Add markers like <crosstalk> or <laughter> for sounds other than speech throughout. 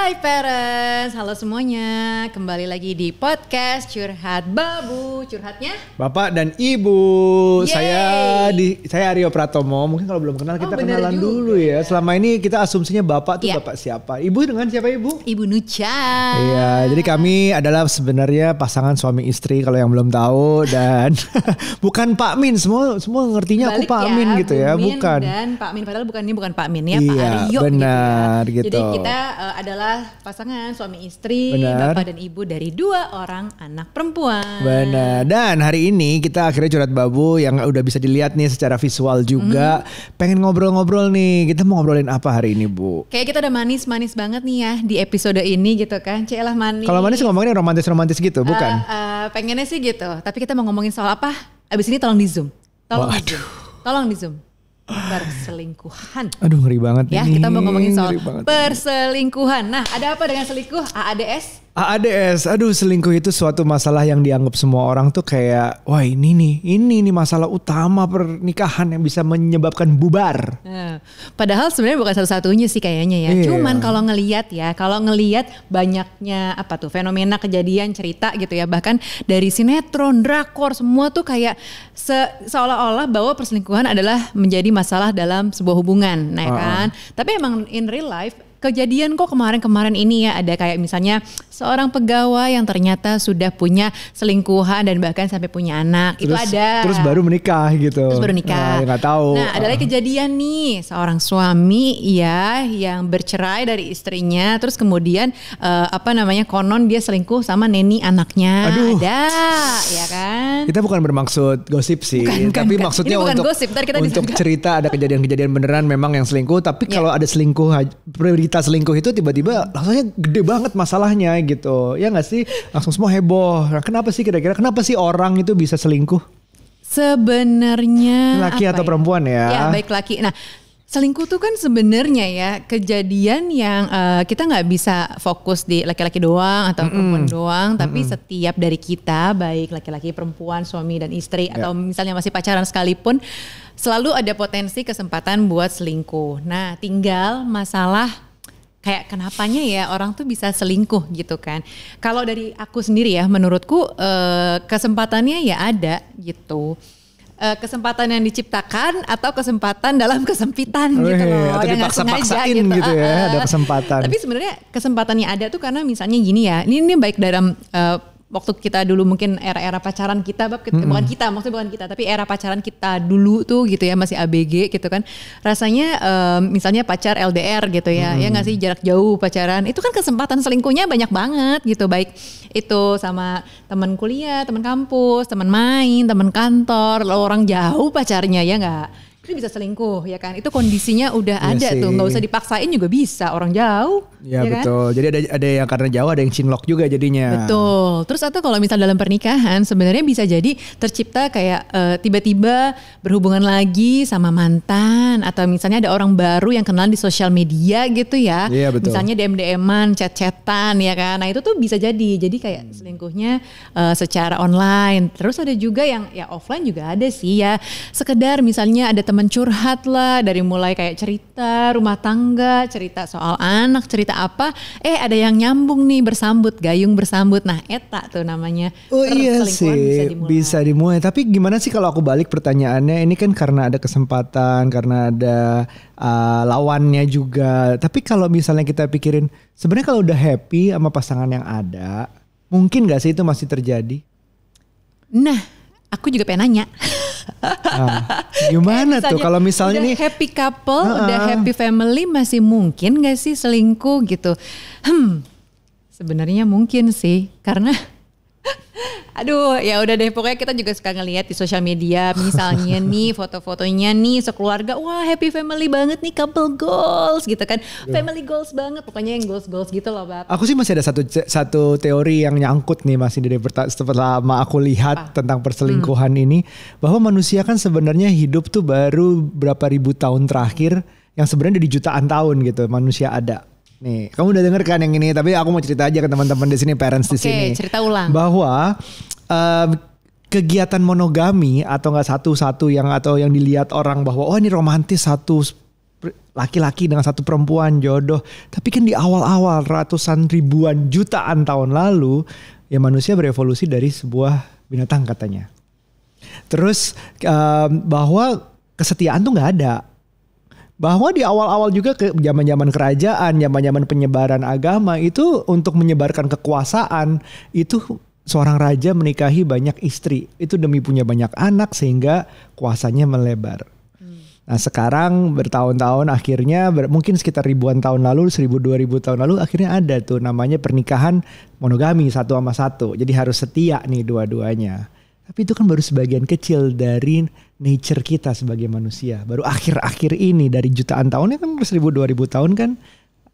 Hai parents, halo semuanya. Kembali lagi di podcast Curhat Babu. Curhatnya Bapak dan Ibu. Yeay. Saya di saya Aryo Pratomo. Mungkin kalau belum kenal oh, kita oh, kenalan juga. dulu ya. ya. Selama ini kita asumsinya Bapak tuh yeah. Bapak siapa? Ibu dengan siapa Ibu? Ibu Nucha. Iya, jadi kami adalah sebenarnya pasangan suami istri kalau yang belum tahu dan <laughs> bukan Pak Min. Semua semua ngertinya Balik aku Pak ya, Min gitu ya, bukan. Dan Pak Min padahal bukan ini bukan Pak Min ya, iya, Pak Aryo gitu benar, ya. gitu. Ya. gitu. Jadi kita uh, adalah pasangan suami istri, Benar. bapak dan ibu dari dua orang anak perempuan. Benar. Dan hari ini kita akhirnya curhat babu yang udah bisa dilihat nih secara visual juga. Mm-hmm. Pengen ngobrol-ngobrol nih. Kita mau ngobrolin apa hari ini, Bu? Kayak kita udah manis-manis banget nih ya di episode ini gitu kan. Celah manis. Kalau manis ngomongnya romantis-romantis gitu, bukan? Uh, uh, pengennya sih gitu. Tapi kita mau ngomongin soal apa? Abis ini tolong di zoom. Tolong Waduh. di zoom. Tolong di zoom perselingkuhan. Aduh ngeri banget ya, Ya kita mau ngomongin soal perselingkuhan. Nah, ada apa dengan selingkuh? AADS AADS, aduh selingkuh itu suatu masalah yang dianggap semua orang tuh kayak, wah ini nih, ini nih masalah utama pernikahan yang bisa menyebabkan bubar. Nah, padahal sebenarnya bukan satu-satunya sih kayaknya ya. Iya. Cuman kalau ngelihat ya, kalau ngelihat banyaknya apa tuh fenomena kejadian cerita gitu ya, bahkan dari sinetron, drakor, semua tuh kayak se seolah-olah bahwa perselingkuhan adalah menjadi masalah dalam sebuah hubungan, nah ya kan? Uh kan. Tapi emang in real life kejadian kok kemarin-kemarin ini ya ada kayak misalnya seorang pegawai yang ternyata sudah punya selingkuhan dan bahkan sampai punya anak. Terus, itu ada. Terus baru menikah gitu. Terus baru nikah. Nah, nggak tahu. Nah, ada lagi kejadian nih seorang suami ya yang bercerai dari istrinya terus kemudian uh, apa namanya konon dia selingkuh sama neni anaknya. Aduh. Ada, ya kan? Kita bukan bermaksud gosip sih, bukan, tapi bukan. maksudnya ini bukan untuk gosip, kita untuk cerita ada kejadian-kejadian beneran memang yang selingkuh, tapi yeah. kalau ada selingkuh berita selingkuh itu tiba-tiba langsungnya gede banget masalahnya gitu. Ya nggak sih? Langsung semua heboh. Nah, kenapa sih kira-kira? Kenapa sih orang itu bisa selingkuh? Sebenarnya laki atau ya? perempuan ya? Ya baik laki. Nah Selingkuh tuh kan sebenarnya ya kejadian yang uh, kita nggak bisa fokus di laki-laki doang atau mm -mm. perempuan doang, tapi mm -mm. setiap dari kita baik laki-laki, perempuan, suami dan istri yeah. atau ya. misalnya masih pacaran sekalipun selalu ada potensi kesempatan buat selingkuh. Nah, tinggal masalah kayak kenapanya ya orang tuh bisa selingkuh gitu kan. Kalau dari aku sendiri ya menurutku eh, kesempatannya ya ada gitu. Eh, kesempatan yang diciptakan atau kesempatan dalam kesempitan Wih, gitu loh atau yang dipaksa sengaja gitu. gitu ya ada eh, kesempatan tapi sebenarnya kesempatannya ada tuh karena misalnya gini ya ini, ini baik dalam waktu kita dulu mungkin era-era pacaran kita bab mm -hmm. bukan kita maksudnya bukan kita tapi era pacaran kita dulu tuh gitu ya masih ABG gitu kan rasanya um, misalnya pacar LDR gitu ya mm. ya nggak sih jarak jauh pacaran itu kan kesempatan selingkuhnya banyak banget gitu baik itu sama teman kuliah teman kampus teman main teman kantor lo orang jauh pacarnya ya nggak bisa selingkuh ya kan. Itu kondisinya udah ya ada sih. tuh, nggak usah dipaksain juga bisa orang jauh. Iya, ya, ya betul. Kan? Jadi ada ada yang karena jauh, ada yang cinlok juga jadinya. Betul. Terus atau kalau misal dalam pernikahan sebenarnya bisa jadi tercipta kayak uh, tiba-tiba berhubungan lagi sama mantan atau misalnya ada orang baru yang kenal di sosial media gitu ya. ya betul. Misalnya dm dm chat-chatan ya kan. Nah, itu tuh bisa jadi. Jadi kayak hmm. selingkuhnya uh, secara online. Terus ada juga yang ya offline juga ada sih ya. Sekedar misalnya ada teman teman curhat lah dari mulai kayak cerita rumah tangga, cerita soal anak, cerita apa, eh ada yang nyambung nih bersambut, gayung bersambut. Nah, eta tuh namanya. Oh iya sih, bisa dimulai. bisa dimulai. Tapi gimana sih kalau aku balik pertanyaannya? Ini kan karena ada kesempatan, karena ada uh, lawannya juga. Tapi kalau misalnya kita pikirin, sebenarnya kalau udah happy sama pasangan yang ada, mungkin gak sih itu masih terjadi? Nah, aku juga pengen nanya. <laughs> nah, gimana tuh kalau misalnya udah nih happy couple, uh -uh. udah ah, ah. happy family masih mungkin gak sih selingkuh gitu? Hmm, sebenarnya mungkin sih karena <laughs> Aduh, ya udah deh pokoknya kita juga suka ngelihat di sosial media misalnya <laughs> nih foto-fotonya nih sekeluarga, wah happy family banget nih couple goals gitu kan. Duh. Iya. Family goals banget pokoknya yang goals-goals gitu loh, Bab. Aku sih masih ada satu satu teori yang nyangkut nih masih dari pertama aku lihat Apa? tentang perselingkuhan hmm. ini bahwa manusia kan sebenarnya hidup tuh baru berapa ribu tahun terakhir yang sebenarnya dari jutaan tahun gitu manusia ada Nih, kamu udah denger kan yang ini, tapi aku mau cerita aja ke teman-teman di sini, parents di sini. Oke, cerita ulang. Bahwa uh, kegiatan monogami atau enggak satu-satu yang atau yang dilihat orang bahwa oh ini romantis satu laki-laki dengan satu perempuan jodoh. Tapi kan di awal-awal ratusan ribuan jutaan tahun lalu ya manusia berevolusi dari sebuah binatang katanya. Terus uh, bahwa kesetiaan tuh nggak ada bahwa di awal-awal juga ke zaman-zaman kerajaan, zaman-zaman penyebaran agama itu untuk menyebarkan kekuasaan itu seorang raja menikahi banyak istri. Itu demi punya banyak anak sehingga kuasanya melebar. Nah sekarang bertahun-tahun akhirnya ber, mungkin sekitar ribuan tahun lalu, seribu dua ribu tahun lalu akhirnya ada tuh namanya pernikahan monogami satu sama satu. Jadi harus setia nih dua-duanya. Tapi itu kan baru sebagian kecil dari nature kita sebagai manusia. Baru akhir-akhir ini dari jutaan tahunnya kan seribu dua ribu tahun kan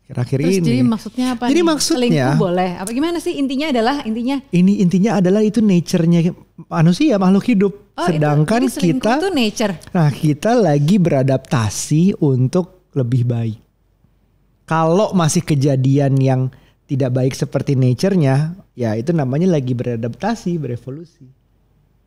akhir-akhir ini. Jadi maksudnya apa? Jadi nih? maksudnya selingkuh boleh. Apa gimana sih intinya adalah intinya? Ini intinya adalah itu nature-nya manusia makhluk hidup. Oh, Sedangkan itu, kita itu nature. Nah, kita lagi beradaptasi untuk lebih baik. Kalau masih kejadian yang tidak baik seperti nature-nya, ya itu namanya lagi beradaptasi, berevolusi.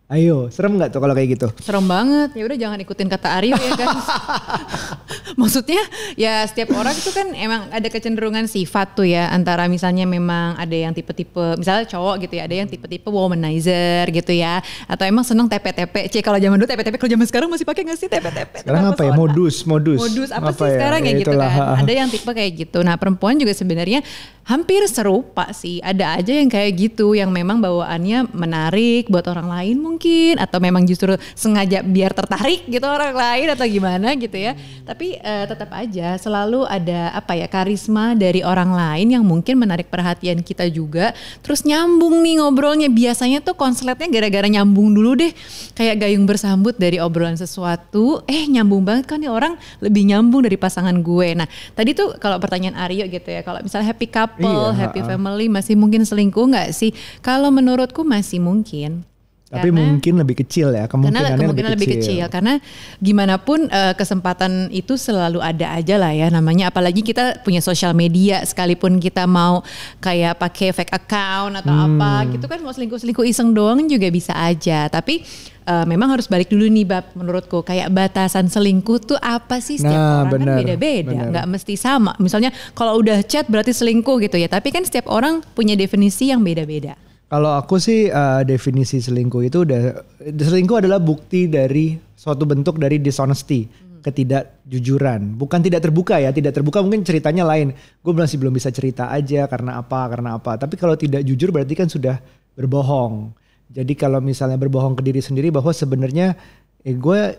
Ayo, serem nggak tuh kalau kayak gitu? Serem banget. Ya udah jangan ikutin kata Aryo ya guys. <laughs> maksudnya ya setiap orang itu kan emang ada kecenderungan sifat tuh ya antara misalnya memang ada yang tipe-tipe misalnya cowok gitu ya ada yang tipe-tipe womanizer gitu ya atau emang seneng TP-TP C kalau zaman dulu TP-TP kalau zaman sekarang masih pakai nggak sih TP-TP sekarang apa ya modus modus modus apa, apa sih ya? sekarang ya, ya gitu kan ada yang tipe kayak gitu nah perempuan juga sebenarnya hampir serupa sih ada aja yang kayak gitu yang memang bawaannya menarik buat orang lain mungkin atau memang justru sengaja biar tertarik gitu orang lain atau gimana gitu ya tapi uh, tetap aja selalu ada apa ya karisma dari orang lain yang mungkin menarik perhatian kita juga. Terus nyambung nih ngobrolnya. Biasanya tuh konsletnya gara-gara nyambung dulu deh. Kayak gayung bersambut dari obrolan sesuatu. Eh nyambung banget kan nih orang lebih nyambung dari pasangan gue. Nah tadi tuh kalau pertanyaan Aryo gitu ya. Kalau misalnya happy couple, iya, happy -ha. family masih mungkin selingkuh nggak sih? Kalau menurutku masih mungkin. Tapi mungkin lebih kecil ya kemungkinannya karena kemungkinan lebih, lebih kecil. kecil karena gimana pun uh, kesempatan itu selalu ada aja lah ya namanya apalagi kita punya sosial media sekalipun kita mau kayak pakai fake account atau hmm. apa gitu kan mau selingkuh-selingkuh iseng doang juga bisa aja tapi uh, memang harus balik dulu nih bab menurutku kayak batasan selingkuh tuh apa sih setiap nah, orang bener, kan beda-beda nggak mesti sama misalnya kalau udah chat berarti selingkuh gitu ya tapi kan setiap orang punya definisi yang beda-beda kalau aku sih uh, definisi selingkuh itu udah selingkuh adalah bukti dari suatu bentuk dari dishonesty, hmm. ketidakjujuran. Bukan tidak terbuka ya, tidak terbuka mungkin ceritanya lain. Gue masih belum bisa cerita aja karena apa, karena apa. Tapi kalau tidak jujur berarti kan sudah berbohong. Jadi kalau misalnya berbohong ke diri sendiri bahwa sebenarnya eh gue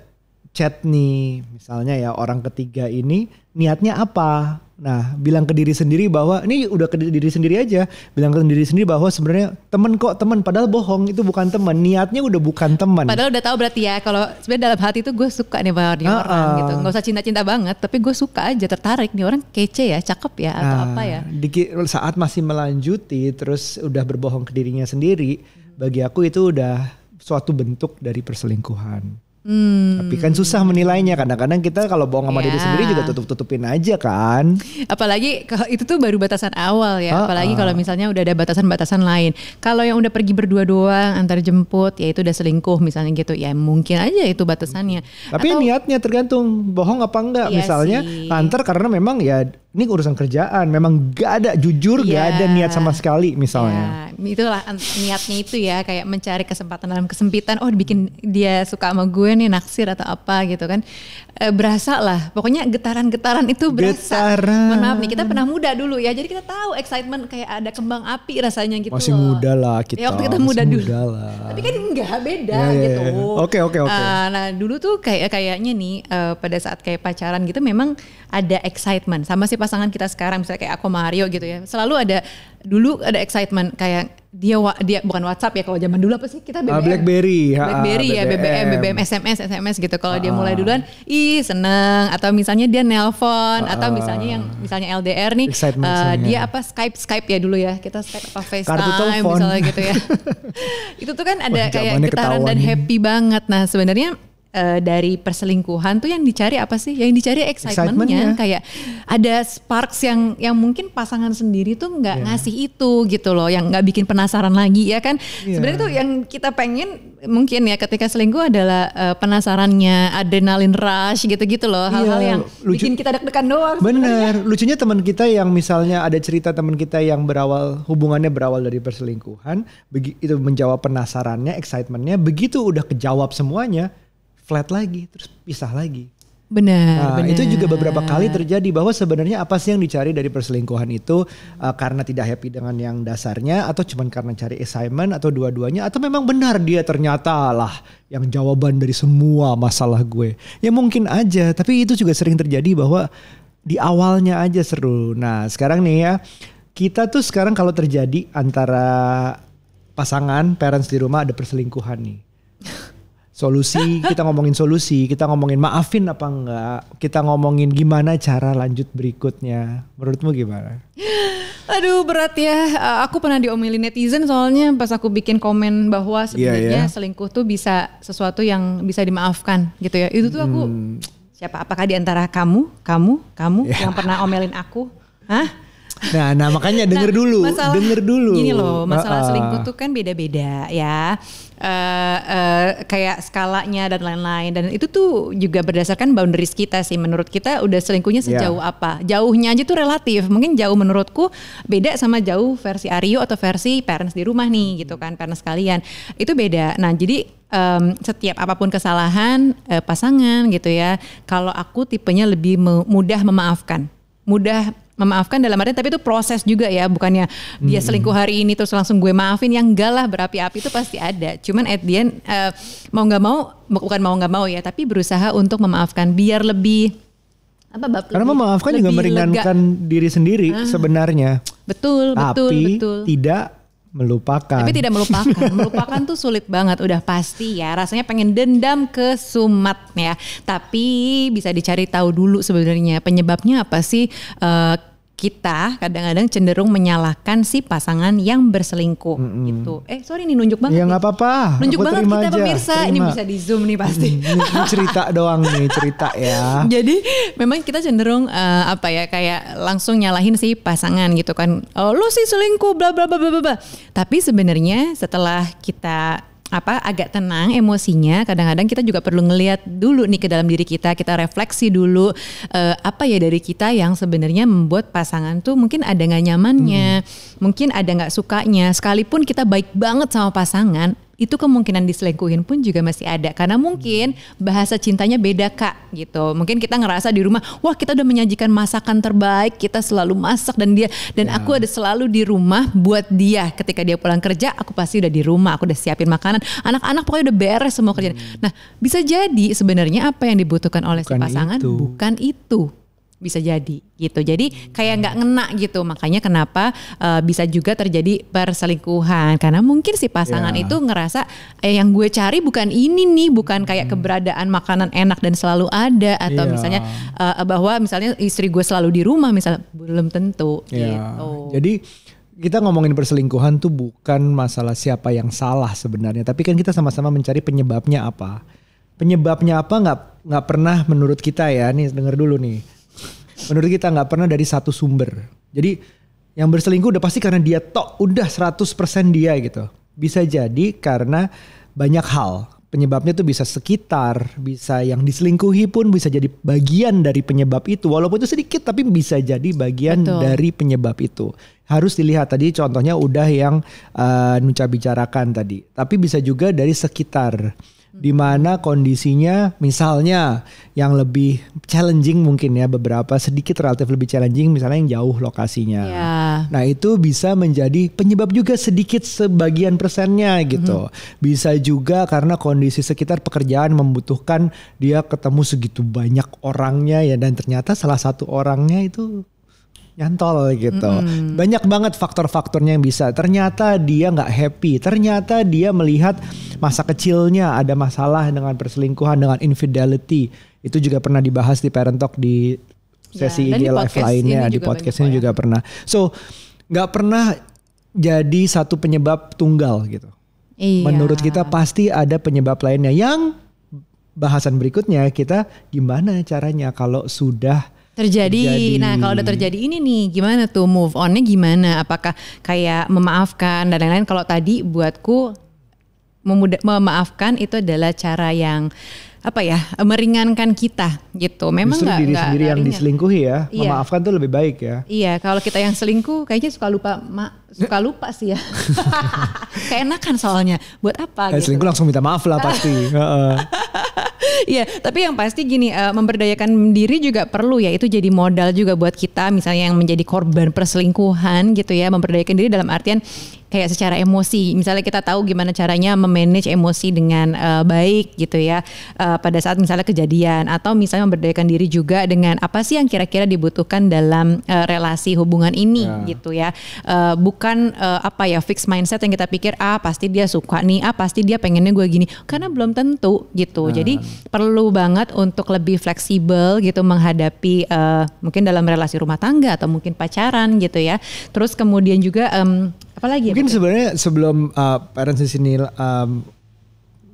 chat nih misalnya ya orang ketiga ini niatnya apa nah bilang ke diri sendiri bahwa ini udah ke diri sendiri aja bilang ke diri sendiri bahwa sebenarnya temen kok temen padahal bohong itu bukan temen niatnya udah bukan temen padahal udah tahu berarti ya kalau sebenarnya dalam hati itu gue suka nih sama dia uh, orang uh, gitu Gak usah cinta-cinta banget tapi gue suka aja tertarik nih orang kece ya cakep ya atau uh, apa ya di, saat masih melanjuti terus udah berbohong ke dirinya sendiri bagi aku itu udah suatu bentuk dari perselingkuhan Hmm. Tapi kan susah menilainya. Kadang-kadang kita kalau bohong sama yeah. diri ya. sendiri juga tutup-tutupin aja kan. Apalagi itu tuh baru batasan awal ya. Apalagi Apalagi kalau misalnya udah ada batasan-batasan lain. Kalau yang udah pergi berdua dua antar jemput, ya itu udah selingkuh misalnya gitu. Ya mungkin aja itu batasannya. Tapi Atau, niatnya tergantung bohong apa enggak. Iya misalnya sih. antar karena memang ya ini urusan kerjaan. Memang gak ada jujur, yeah. gak iya. ada niat sama sekali misalnya. Yeah. Itulah niatnya itu ya kayak mencari kesempatan dalam kesempitan. Oh bikin dia suka sama gue gue nih naksir atau apa gitu kan e, berasa lah pokoknya getaran-getaran itu berasa mohon maaf nih kita pernah muda dulu ya jadi kita tahu excitement kayak ada kembang api rasanya gitu masih loh. muda lah ya, kita ya waktu kita muda dulu lah. tapi kan nggak beda yeah, ya, ya. gitu oke oke oke ah, nah dulu tuh kayak kayaknya nih uh, pada saat kayak pacaran gitu memang ada excitement sama si pasangan kita sekarang misalnya kayak aku Mario gitu ya selalu ada dulu ada excitement kayak dia wa, dia bukan WhatsApp ya kalau zaman dulu apa sih kita ah, BBM Blackberry Blackberry ya BBM BBM, BBM SMS SMS gitu kalau dia ah. mulai duluan ih seneng atau misalnya dia nelpon atau ah. misalnya yang misalnya LDR nih uh, dia apa Skype Skype ya dulu ya kita Skype apa FaceTime misalnya gitu ya <laughs> itu tuh kan ada kayak getaran dan happy banget nah sebenarnya Eh, dari perselingkuhan tuh yang dicari apa sih? Yang dicari excitementnya, excitement kayak ada sparks yang yang mungkin pasangan sendiri tuh nggak yeah. ngasih itu gitu loh, yang nggak bikin penasaran lagi ya kan? Yeah. Sebenarnya tuh yang kita pengen mungkin ya ketika selingkuh adalah uh, penasarannya, adrenalin rush gitu-gitu loh, iya, hal-hal yeah. yang Lucu, bikin kita deg-degan doang. Bener, sebenernya. lucunya teman kita yang misalnya ada cerita teman kita yang berawal hubungannya berawal dari perselingkuhan, itu menjawab penasarannya, excitementnya, begitu udah kejawab semuanya flat lagi, terus pisah lagi. Benar, nah, benar. Itu juga beberapa kali terjadi bahwa sebenarnya apa sih yang dicari dari perselingkuhan itu uh, karena tidak happy dengan yang dasarnya atau cuma karena cari assignment atau dua-duanya atau memang benar dia ternyata lah yang jawaban dari semua masalah gue. Ya mungkin aja, tapi itu juga sering terjadi bahwa di awalnya aja seru. Nah, sekarang nih ya, kita tuh sekarang kalau terjadi antara pasangan, parents di rumah ada perselingkuhan nih solusi kita ngomongin solusi kita ngomongin maafin apa enggak kita ngomongin gimana cara lanjut berikutnya menurutmu gimana aduh berat ya eh, aku pernah diomelin netizen soalnya pas aku bikin komen bahwa iya, sebenarnya yeah, yeah. selingkuh tuh bisa sesuatu yang bisa dimaafkan gitu ya itu tuh aku hmm. siapa apakah diantara kamu kamu kamu yeah. yang pernah omelin aku hah Nah, nah makanya nah, denger nah, dulu, masalah, denger dulu. Gini loh, masalah uh, selingkuh tuh kan beda-beda ya. Uh, uh, kayak skalanya dan lain-lain dan itu tuh juga berdasarkan boundaries kita sih menurut kita udah selingkuhnya iya. sejauh yeah. apa jauhnya aja tuh relatif mungkin jauh menurutku beda sama jauh versi Aryo atau versi parents di rumah nih gitu kan parents kalian itu beda nah jadi um, setiap apapun kesalahan uh, pasangan gitu ya. Kalau aku tipenya lebih mudah memaafkan, mudah memaafkan dalam arti tapi itu proses juga ya bukannya dia hmm. selingkuh hari ini terus langsung gue maafin yang enggak lah berapi-api itu pasti ada cuman at the end uh, mau nggak mau bukan mau nggak mau ya tapi berusaha untuk memaafkan biar lebih apa bab karena lebih, memaafkan lebih juga meringankan lega. diri sendiri ah, sebenarnya betul betul betul tidak melupakan. Tapi tidak melupakan. <laughs> melupakan tuh sulit banget, udah pasti ya. Rasanya pengen dendam ke sumat ya. Tapi bisa dicari tahu dulu sebenarnya penyebabnya apa sih? Uh, kita kadang-kadang cenderung menyalahkan si pasangan yang berselingkuh mm -hmm. gitu. Eh sorry nih nunjuk banget. Ya nggak apa-apa. Nunjuk banget kita aja. pemirsa. Terima. Ini bisa di zoom nih pasti. Mm, ini cerita doang nih cerita ya. <laughs> Jadi memang kita cenderung uh, apa ya kayak langsung nyalahin si pasangan gitu kan. Oh lu sih selingkuh bla bla bla bla bla. Tapi sebenarnya setelah kita apa agak tenang emosinya kadang-kadang kita juga perlu ngelihat dulu nih ke dalam diri kita kita refleksi dulu uh, apa ya dari kita yang sebenarnya membuat pasangan tuh mungkin ada nggak nyamannya hmm. mungkin ada nggak sukanya sekalipun kita baik banget sama pasangan itu kemungkinan diselingkuhin pun juga masih ada karena hmm. mungkin bahasa cintanya beda kak gitu mungkin kita ngerasa di rumah wah kita udah menyajikan masakan terbaik kita selalu masak dan dia dan ya. aku ada selalu di rumah buat dia ketika dia pulang kerja aku pasti udah di rumah aku udah siapin makanan anak-anak pokoknya udah beres semua kerjaan hmm. nah bisa jadi sebenarnya apa yang dibutuhkan oleh bukan si pasangan itu. bukan itu bisa jadi gitu. Jadi kayak nggak ngena gitu. Makanya kenapa uh, bisa juga terjadi perselingkuhan karena mungkin si pasangan yeah. itu ngerasa eh, yang gue cari bukan ini nih, bukan kayak hmm. keberadaan makanan enak dan selalu ada atau yeah. misalnya uh, bahwa misalnya istri gue selalu di rumah misalnya belum tentu yeah. gitu. Jadi kita ngomongin perselingkuhan tuh bukan masalah siapa yang salah sebenarnya, tapi kan kita sama-sama mencari penyebabnya apa. Penyebabnya apa nggak nggak pernah menurut kita ya nih denger dulu nih menurut kita nggak pernah dari satu sumber. Jadi yang berselingkuh udah pasti karena dia tok udah 100% dia gitu. Bisa jadi karena banyak hal. Penyebabnya tuh bisa sekitar, bisa yang diselingkuhi pun bisa jadi bagian dari penyebab itu. Walaupun itu sedikit tapi bisa jadi bagian Betul. dari penyebab itu. Harus dilihat tadi contohnya udah yang uh, eh, Nuca bicarakan tadi. Tapi bisa juga dari sekitar di mana kondisinya misalnya yang lebih challenging mungkin ya beberapa sedikit relatif lebih challenging misalnya yang jauh lokasinya. Yeah. Nah, itu bisa menjadi penyebab juga sedikit sebagian persennya gitu. Mm-hmm. Bisa juga karena kondisi sekitar pekerjaan membutuhkan dia ketemu segitu banyak orangnya ya dan ternyata salah satu orangnya itu nyantol gitu. Mm-hmm. Banyak banget faktor-faktornya yang bisa. Ternyata dia nggak happy. Ternyata dia melihat masa kecilnya ada masalah dengan perselingkuhan, dengan infidelity. Itu juga pernah dibahas di Parent Talk di ya, sesi ya, IG live lainnya, di podcast ini juga pernah. So nggak pernah jadi satu penyebab tunggal gitu. Iya. Menurut kita pasti ada penyebab lainnya yang bahasan berikutnya kita gimana caranya kalau sudah terjadi. terjadi. Nah, kalau udah terjadi ini nih gimana tuh move onnya gimana? Apakah kayak memaafkan dan lain-lain? Kalau tadi buatku memaafkan itu adalah cara yang apa ya eh, meringankan kita gitu. Memang Justru gak, diri gak sendiri gak yang diselingkuhi ya, iya. memaafkan tuh lebih baik ya. Iya, kalau kita yang selingkuh kayaknya suka lupa mak suka lupa sih ya. <laughs> Keenakan soalnya. Buat apa? gitu. Selingkuh langsung minta maaf lah pasti. <laughs> Iya, tapi yang pasti gini uh, memberdayakan diri juga perlu ya. Itu jadi modal juga buat kita misalnya yang menjadi korban perselingkuhan gitu ya. Memberdayakan diri dalam artian kayak secara emosi. Misalnya kita tahu gimana caranya memanage emosi dengan uh, baik gitu ya uh, pada saat misalnya kejadian atau misalnya memberdayakan diri juga dengan apa sih yang kira-kira dibutuhkan dalam uh, relasi hubungan ini yeah. gitu ya. Uh, bukan uh, apa ya fix mindset yang kita pikir ah pasti dia suka nih, ah pasti dia pengennya gue gini karena hmm. belum tentu gitu. Yeah. Jadi perlu banget untuk lebih fleksibel gitu menghadapi uh, mungkin dalam relasi rumah tangga atau mungkin pacaran gitu ya. Terus kemudian juga um, Apalagi ya, mungkin ya, sebenarnya sebelum uh, parents di sini um,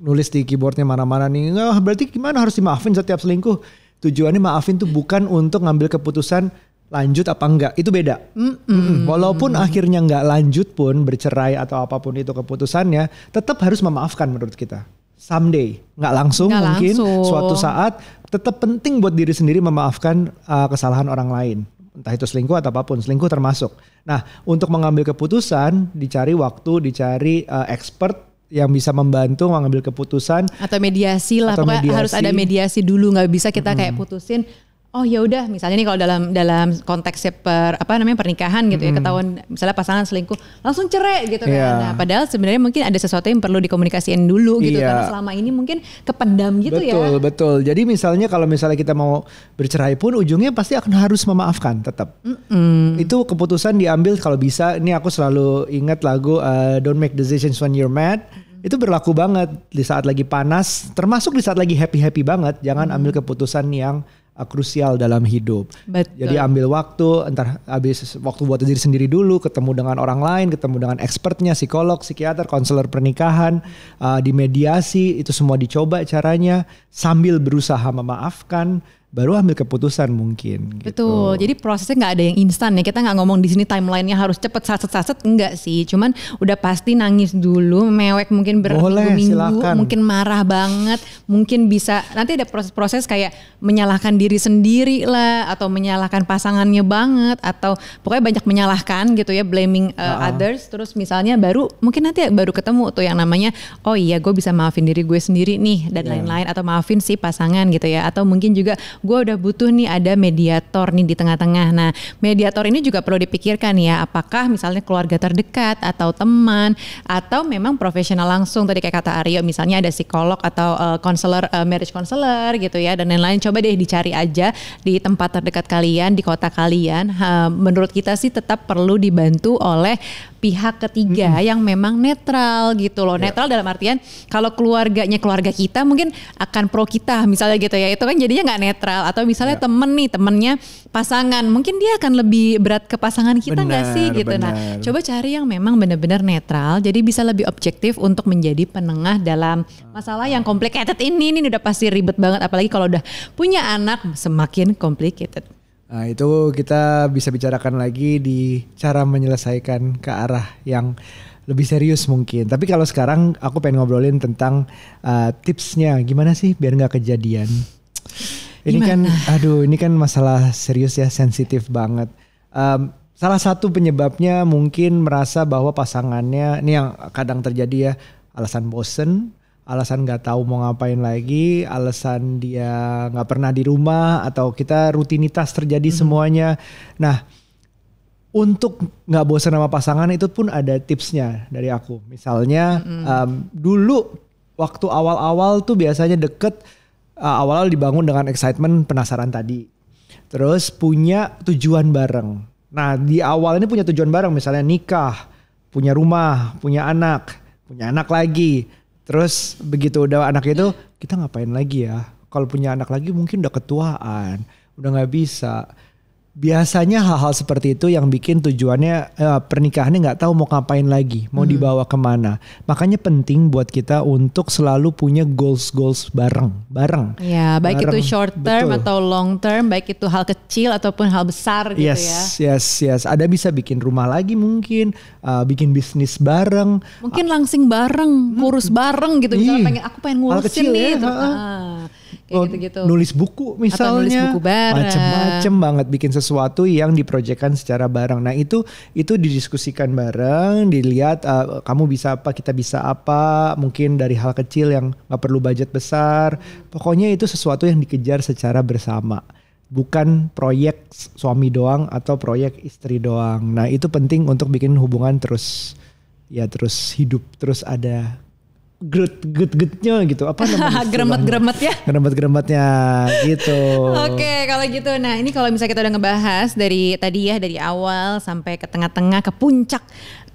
nulis di keyboardnya mana-mana nih, nggak berarti gimana harus dimaafin setiap selingkuh? Tujuannya maafin tuh bukan untuk ngambil keputusan lanjut apa enggak itu beda. Mm -mm. Walaupun mm -mm. akhirnya enggak lanjut pun bercerai atau apapun itu keputusannya, tetap harus memaafkan menurut kita. Someday, nggak langsung gak mungkin, langsung. suatu saat tetap penting buat diri sendiri memaafkan uh, kesalahan orang lain entah itu selingkuh atau apapun, selingkuh termasuk. Nah, untuk mengambil keputusan, dicari waktu, dicari uh, expert yang bisa membantu mengambil keputusan atau mediasi lah atau mediasi. harus ada mediasi dulu nggak bisa kita kayak putusin oh ya udah misalnya nih kalau dalam dalam konteks per apa namanya pernikahan gitu ya ketahuan misalnya pasangan selingkuh langsung cerai gitu yeah. kan. Iya. Nah, padahal sebenarnya mungkin ada sesuatu yang perlu dikomunikasikan dulu gitu yeah. karena selama ini mungkin kependam gitu betul, ya. Betul, betul. Jadi misalnya kalau misalnya kita mau bercerai pun ujungnya pasti akan harus memaafkan tetap. Mm -mm. Itu keputusan diambil kalau bisa. Ini aku selalu ingat lagu uh, Don't Make Decisions When You're Mad. itu berlaku banget di saat lagi panas, termasuk di saat lagi happy happy banget. Jangan ambil keputusan yang krusial dalam hidup. Betul. Jadi ambil waktu, entar habis waktu buat diri sendiri dulu, ketemu dengan orang lain, ketemu dengan expertnya, psikolog, psikiater, konselor pernikahan, uh, di mediasi itu semua dicoba caranya sambil berusaha memaafkan, baru ambil keputusan mungkin. Gitu. Betul. Gitu. Jadi prosesnya nggak ada yang instan ya. Kita nggak ngomong di sini timelinenya harus cepet saset-saset enggak sih. Cuman udah pasti nangis dulu, mewek mungkin berminggu-minggu, mungkin marah banget, mungkin bisa nanti ada proses-proses kayak menyalahkan diri sendiri lah atau menyalahkan pasangannya banget atau pokoknya banyak menyalahkan gitu ya, blaming uh, uh-huh. others. Terus misalnya baru mungkin nanti baru ketemu tuh yang namanya oh iya gue bisa maafin diri gue sendiri nih dan yeah. lain-lain atau maafin si pasangan gitu ya atau mungkin juga gue udah butuh nih ada mediator nih di tengah-tengah. Nah, mediator ini juga perlu dipikirkan ya, apakah misalnya keluarga terdekat atau teman atau memang profesional langsung tadi kayak kata Aryo misalnya ada psikolog atau eh, konselor uh, uh, marriage counselor gitu ya dan lain-lain. Coba deh dicari aja di tempat terdekat kalian, di kota kalian. Uh, menurut kita sih tetap perlu dibantu oleh pihak ketiga hmm. yang memang netral gitu loh. Yeah. Netral dalam artian kalau keluarganya keluarga kita mungkin akan pro kita misalnya gitu ya. Itu kan jadinya nggak netral atau misalnya yeah. temen nih temennya pasangan mungkin dia akan lebih berat ke pasangan kita nggak sih gitu. Nah, benar. Nah coba cari yang memang benar-benar netral jadi bisa lebih objektif untuk menjadi penengah dalam masalah yang ah. complicated ini. Ini udah pasti ribet banget apalagi kalau udah punya anak semakin complicated. Nah, itu kita bisa bicarakan lagi di cara menyelesaikan ke arah yang lebih serius mungkin. Tapi kalau sekarang aku pengen ngobrolin tentang uh, tipsnya, gimana sih biar nggak kejadian? Ini kan, gimana? kan, aduh, ini kan masalah serius ya, sensitif banget. Um, salah satu penyebabnya mungkin merasa bahwa pasangannya, ini yang kadang terjadi ya, alasan bosen alasan nggak tahu mau ngapain lagi, alasan dia nggak pernah di rumah atau kita rutinitas terjadi hmm. semuanya. Nah, untuk nggak bosan sama pasangan itu pun ada tipsnya dari aku. Misalnya hmm. um, dulu waktu awal-awal tuh biasanya deket uh, awal-awal dibangun dengan excitement penasaran tadi. Terus punya tujuan bareng. Nah, di awal ini punya tujuan bareng misalnya nikah, punya rumah, punya anak, punya anak lagi Terus begitu udah anak itu kita ngapain lagi ya? Kalau punya anak lagi mungkin udah ketuaan, udah nggak bisa biasanya hal-hal seperti itu yang bikin tujuannya eh, pernikahannya nggak tahu mau ngapain lagi, mau hmm. dibawa kemana. Makanya penting buat kita untuk selalu punya goals goals bareng, bareng. Ya, baik bareng. itu short term Betul. atau long term, baik itu hal kecil ataupun hal besar gitu yes, ya. Yes, yes, yes. Ada bisa bikin rumah lagi mungkin, uh, bikin bisnis bareng. Mungkin langsing bareng, ngurus hmm. bareng gitu. Misalnya pengen aku pengen ngurusin hal nih. Ya, gitu. Oh, gitu-gitu. Nulis buku misalnya. Macem-macem banget bikin sesuatu yang diprojekkan secara bareng. Nah itu itu didiskusikan bareng, dilihat uh, kamu bisa apa, kita bisa apa. Mungkin dari hal kecil yang gak perlu budget besar. Pokoknya itu sesuatu yang dikejar secara bersama bukan proyek suami doang atau proyek istri doang. Nah, itu penting untuk bikin hubungan terus ya terus hidup, terus ada Gret gut gutnya gitu apa <laughs> namanya geremet geremet ya geremet geremetnya gitu oke okay, kalau gitu nah ini kalau misalnya kita udah ngebahas dari tadi ya dari awal sampai ke tengah-tengah ke puncak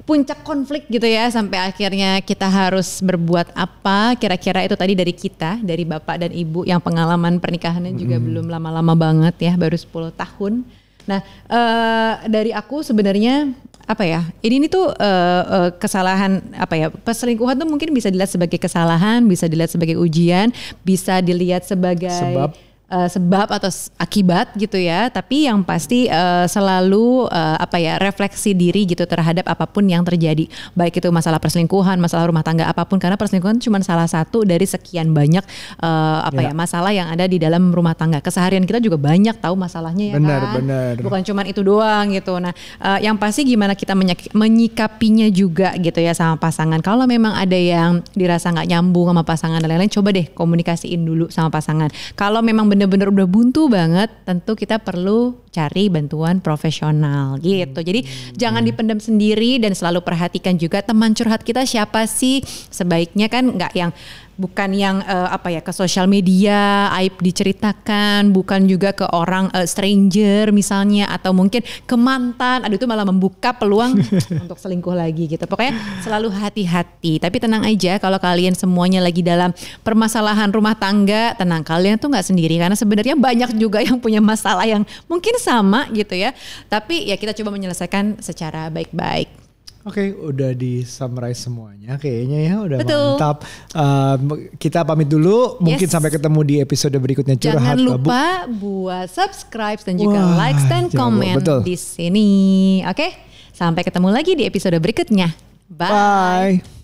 puncak konflik gitu ya sampai akhirnya kita harus berbuat apa kira-kira itu tadi dari kita dari bapak dan ibu yang pengalaman pernikahannya juga belum lama-lama banget ya baru 10 tahun nah uh, dari aku sebenarnya apa ya ini ini tuh uh, uh, kesalahan apa ya perselingkuhan tuh mungkin bisa dilihat sebagai kesalahan bisa dilihat sebagai ujian bisa dilihat sebagai sebab uh, sebab atau akibat gitu ya, tapi yang pasti uh, selalu uh, apa ya refleksi diri gitu terhadap apapun yang terjadi, baik itu masalah perselingkuhan, masalah rumah tangga apapun karena perselingkuhan cuma salah satu dari sekian banyak uh, apa ya. ya masalah yang ada di dalam rumah tangga. Keseharian kita juga banyak tahu masalahnya ya benar, kan. Benar. Bukan cuma itu doang gitu. Nah, uh, yang pasti gimana kita menyikapinya juga gitu ya sama pasangan. Kalau memang ada yang dirasa nggak nyambung sama pasangan dan lain-lain, coba deh komunikasiin dulu sama pasangan. Kalau memang benar benar-benar udah buntu banget, tentu kita perlu cari bantuan profesional gitu. Jadi hmm. jangan dipendam sendiri dan selalu perhatikan juga teman curhat kita siapa sih. Sebaiknya kan nggak yang bukan yang uh, apa ya ke sosial media aib diceritakan bukan juga ke orang uh, stranger misalnya atau mungkin ke mantan aduh itu malah membuka peluang <laughs> untuk selingkuh lagi gitu pokoknya selalu hati-hati tapi tenang aja kalau kalian semuanya lagi dalam permasalahan rumah tangga tenang kalian tuh nggak sendiri karena sebenarnya banyak juga yang punya masalah yang mungkin sama gitu ya tapi ya kita coba menyelesaikan secara baik-baik Oke, okay, udah di summarize semuanya kayaknya ya, udah Betul. mantap. Uh, kita pamit dulu, mungkin sampai ketemu di episode berikutnya curhat Jangan lupa babu. buat subscribe dan juga like dan komen di sini. Oke, okay? sampai ketemu lagi di episode berikutnya. Bye. Bye.